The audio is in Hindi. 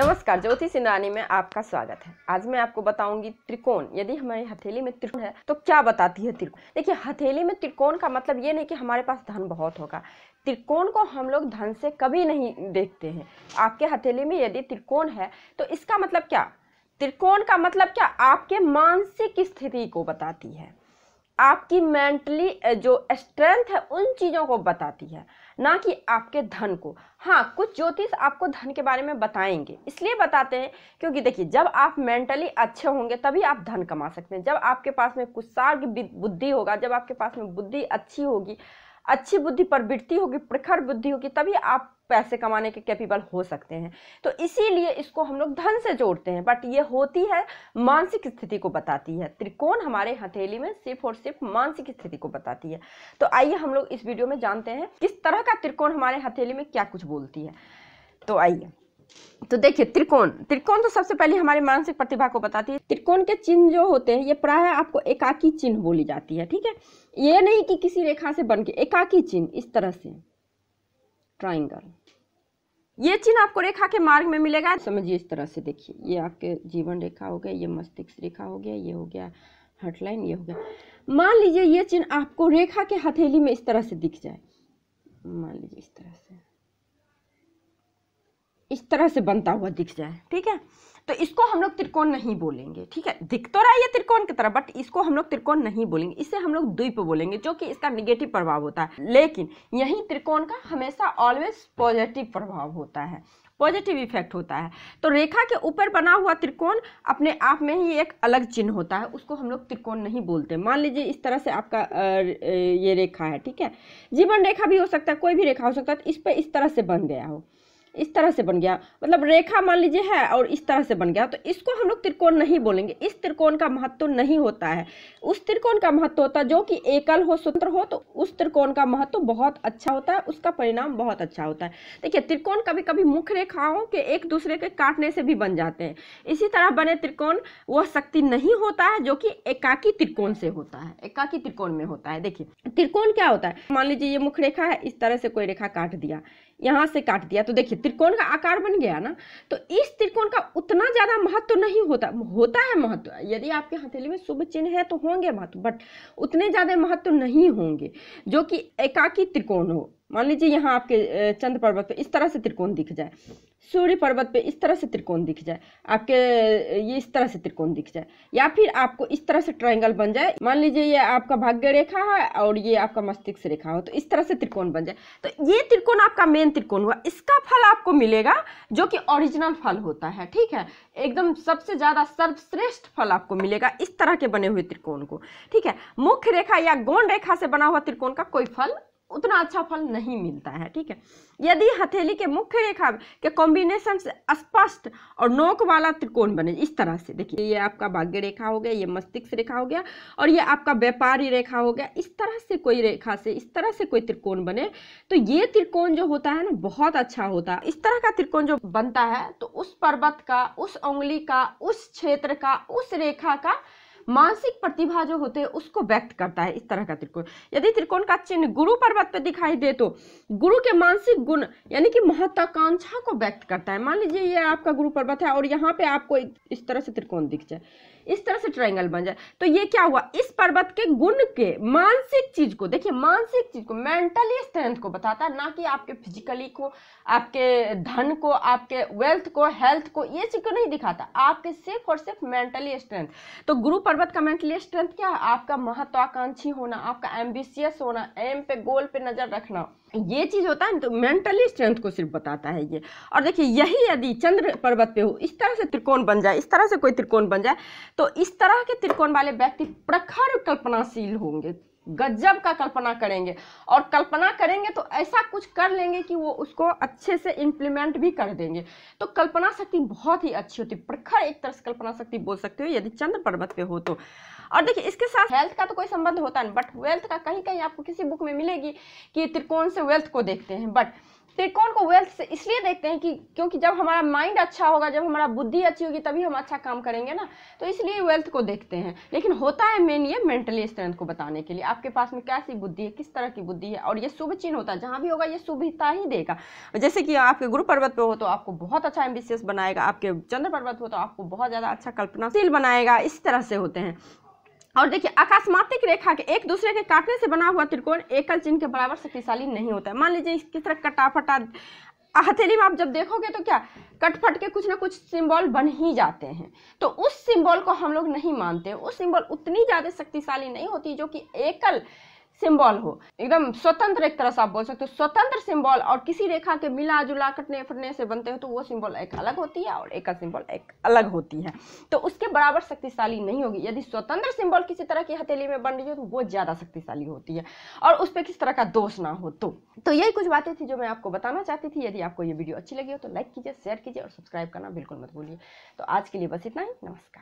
नमस्कार ज्योति सिंधानी में आपका स्वागत है आज मैं आपको बताऊंगी त्रिकोण यदि हमारी हथेली में त्रिकोण है तो क्या बताती है त्रिकोण देखिए हथेली में त्रिकोण का मतलब ये नहीं कि हमारे पास धन बहुत होगा त्रिकोण को हम लोग धन से कभी नहीं देखते हैं आपके हथेली में यदि त्रिकोण है तो इसका मतलब क्या त्रिकोण का मतलब क्या आपके मानसिक स्थिति को बताती है आपकी मेंटली जो स्ट्रेंथ है उन चीज़ों को बताती है ना कि आपके धन को हाँ कुछ ज्योतिष आपको धन के बारे में बताएंगे इसलिए बताते हैं क्योंकि देखिए जब आप मेंटली अच्छे होंगे तभी आप धन कमा सकते हैं जब आपके पास में कुछ सार्ग बुद्धि होगा जब आपके पास में बुद्धि अच्छी होगी अच्छी बुद्धि प्रवृत्ति होगी प्रखर बुद्धि होगी तभी आप पैसे कमाने के कैपेबल हो सकते हैं तो इसीलिए इसको हम लोग धन से जोड़ते हैं बट ये होती है मानसिक स्थिति को बताती है त्रिकोण हमारे हथेली में सिर्फ और सिर्फ मानसिक स्थिति को बताती है तो आइए हम लोग इस वीडियो में जानते हैं किस तरह का त्रिकोण हमारे हथेली में क्या कुछ बोलती है तो आइए तो देखिए त्रिकोण त्रिकोण तो सबसे पहले हमारे मानसिक प्रतिभा को बताती है त्रिकोण के चिन्ह जो होते हैं ये प्राय आपको एकाकी चिन्ह बोली जाती है ठीक है ये नहीं कि किसी रेखा से बन के एकाकी चिन्ह इस तरह से ट्राइंगल ये चिन्ह आपको रेखा के मार्ग में मिलेगा समझिए इस तरह से देखिए ये आपके जीवन रेखा हो गया ये मस्तिष्क रेखा हो गया ये हो गया हटलाइन ये हो गया मान लीजिए ये चिन्ह आपको रेखा के हथेली में इस तरह से दिख जाए मान लीजिए इस तरह से इस तरह से बनता हुआ दिख जाए ठीक है तो इसको हम लोग त्रिकोण नहीं बोलेंगे ठीक है दिख तो रहा है ये त्रिकोण की तरह बट इसको हम लोग त्रिकोण नहीं बोलेंगे इसे हम लोग द्वीप बोलेंगे जो कि इसका निगेटिव प्रभाव होता है लेकिन यही त्रिकोण का हमेशा ऑलवेज पॉजिटिव प्रभाव होता है पॉजिटिव इफेक्ट होता है तो रेखा के ऊपर बना हुआ त्रिकोण अपने आप में ही एक अलग चिन्ह होता है उसको हम लोग त्रिकोण नहीं बोलते मान लीजिए इस तरह से आपका ये रेखा है ठीक है जीवन रेखा भी हो सकता है कोई भी रेखा हो सकता है तो इस पर इस तरह से बन गया हो इस तरह से बन गया मतलब रेखा मान लीजिए है और इस तरह से बन गया तो इसको हम लोग त्रिकोण नहीं बोलेंगे इस त्रिकोण का महत्व नहीं होता है उस त्रिकोण का महत्व होता है जो कि एकल हो स्वतंत्र हो तो उस त्रिकोण का महत्व बहुत अच्छा होता है उसका परिणाम बहुत अच्छा होता है देखिए त्रिकोण कभी कभी मुख्य रेखाओं के एक दूसरे के काटने से भी बन जाते हैं इसी तरह बने त्रिकोण वह शक्ति नहीं होता है जो कि एकाकी त्रिकोण से होता है एकाकी त्रिकोण में होता है देखिए त्रिकोण क्या होता है मान लीजिए ये मुख्य रेखा है इस तरह से कोई रेखा काट दिया यहाँ से काट दिया तो देखिए त्रिकोण का आकार बन गया ना तो इस त्रिकोण का उतना ज़्यादा महत्व तो नहीं होता होता है महत्व यदि आपके हथेली में शुभ चिन्ह है तो होंगे महत्व बट उतने ज़्यादा महत्व तो नहीं होंगे जो कि एकाकी त्रिकोण हो मान लीजिए यहाँ आपके चंद्र पर्वत पे इस तरह से त्रिकोण दिख जाए सूर्य पर्वत पे इस तरह से त्रिकोण दिख जाए आपके ये इस तरह से त्रिकोण दिख जाए या फिर आपको इस तरह से ट्रायंगल बन जाए मान लीजिए ये आपका भाग्य रेखा है और ये आपका मस्तिष्क रेखा हो तो इस तरह से त्रिकोण बन जाए तो ये त्रिकोण आपका मेन त्रिकोण हुआ इसका फल आपको मिलेगा जो कि ओरिजिनल फल होता है ठीक है एकदम सबसे ज़्यादा सर्वश्रेष्ठ फल आपको मिलेगा इस तरह के बने हुए त्रिकोण को ठीक है मुख्य रेखा या गौण रेखा से बना हुआ त्रिकोण का कोई फल उतना अच्छा फल नहीं मिलता है ठीक है यदि हथेली के मुख्य रेखा के कॉम्बिनेशन से स्पष्ट और नोक वाला त्रिकोण बने इस तरह से देखिए ये आपका भाग्य रेखा हो गया ये मस्तिष्क रेखा हो गया और ये आपका व्यापारी रेखा हो गया इस तरह से कोई रेखा से इस तरह से कोई त्रिकोण बने तो ये त्रिकोण जो होता है ना बहुत अच्छा होता है इस तरह का त्रिकोण जो बनता है तो उस पर्वत का उस उंगली का उस क्षेत्र का उस रेखा का मानसिक प्रतिभा जो होते हैं उसको व्यक्त करता है इस तरह का त्रिकोण यदि त्रिकोण का चिन्ह गुरु पर्वत पर दिखाई दे तो गुरु के मानसिक गुण यानी कि महत्वाकांक्षा को व्यक्त करता है मान लीजिए ये आपका गुरु पर्वत है और यहाँ पे आपको इस तरह से त्रिकोण दिख जाए इस तरह से ट्राइंगल बन जाए तो ये क्या हुआ इस पर्वत के गुण के मानसिक चीज को देखिए मानसिक चीज को मेंटली स्ट्रेंथ को बताता है ना कि आपके फिजिकली को आपके धन को आपके वेल्थ को हेल्थ को ये चीज को नहीं दिखाता आपके सिर्फ और सिर्फ मेंटली स्ट्रेंथ तो गुरु पर्वत बाद कमेंट लिए स्ट्रेंथ क्या है आपका महत्वाकांक्षी होना आपका एम्बिशियस होना एम पे गोल पे नज़र रखना ये चीज़ होता है ना तो मेंटली स्ट्रेंथ को सिर्फ बताता है ये और देखिए यही यदि चंद्र पर्वत पे हो इस तरह से त्रिकोण बन जाए इस तरह से कोई त्रिकोण बन जाए तो इस तरह के त्रिकोण वाले व्यक्ति प्रखर कल्पनाशील होंगे गजब का कल्पना करेंगे और कल्पना करेंगे तो ऐसा कुछ कर लेंगे कि वो उसको अच्छे से इम्प्लीमेंट भी कर देंगे तो कल्पना शक्ति बहुत ही अच्छी होती है प्रखर एक तरह से कल्पना शक्ति बोल सकते हो यदि चंद्र पर्वत पे हो तो और देखिए इसके साथ हेल्थ का तो कोई संबंध होता नहीं बट वेल्थ का कहीं कहीं आपको किसी बुक में मिलेगी कि त्रिकोण से वेल्थ को देखते हैं बट त्रिकोण तो को वेल्थ से इसलिए देखते हैं कि क्योंकि जब हमारा माइंड अच्छा होगा जब हमारा बुद्धि अच्छी होगी तभी हम अच्छा काम करेंगे ना तो इसलिए वेल्थ को देखते हैं लेकिन होता है मेन ये मेंटली स्ट्रेंथ को बताने के लिए आपके पास में कैसी बुद्धि है किस तरह की बुद्धि है और ये शुभ चिन्ह होता है जहाँ भी होगा ये शुभता ही देगा जैसे कि आपके गुरु पर्वत पर हो तो आपको बहुत अच्छा एम्बिशियस बनाएगा आपके चंद्र पर्वत हो तो आपको बहुत ज़्यादा अच्छा कल्पनाशील बनाएगा इस तरह से होते हैं और देखिए आकाशमातिक रेखा के एक दूसरे के काटने से बना हुआ त्रिकोण एकल चिन्ह के बराबर शक्तिशाली नहीं होता है मान लीजिए किस तरह कटाफटा हथेली में आप जब देखोगे तो क्या कटफट के कुछ ना कुछ सिंबल बन ही जाते हैं तो उस सिंबल को हम लोग नहीं मानते उस सिंबल उतनी ज़्यादा शक्तिशाली नहीं होती जो कि एकल सिंबल हो एकदम स्वतंत्र एक तरह से आप बोल सकते हो स्वतंत्र सिंबल और किसी रेखा के मिला जुला कटने फटने से बनते हो तो वो सिंबल एक अलग होती है और एक का सिंबल एक अलग होती है तो उसके बराबर शक्तिशाली नहीं होगी यदि स्वतंत्र सिंबल किसी तरह की हथेली में बन रही हो तो वो ज़्यादा शक्तिशाली होती है और उस पर किसी तरह का दोष ना हो तो, तो यही कुछ बातें थी जो मैं आपको बताना चाहती थी यदि आपको ये वीडियो अच्छी लगी हो तो लाइक कीजिए शेयर कीजिए और सब्सक्राइब करना बिल्कुल मत भूलिए तो आज के लिए बस इतना ही नमस्कार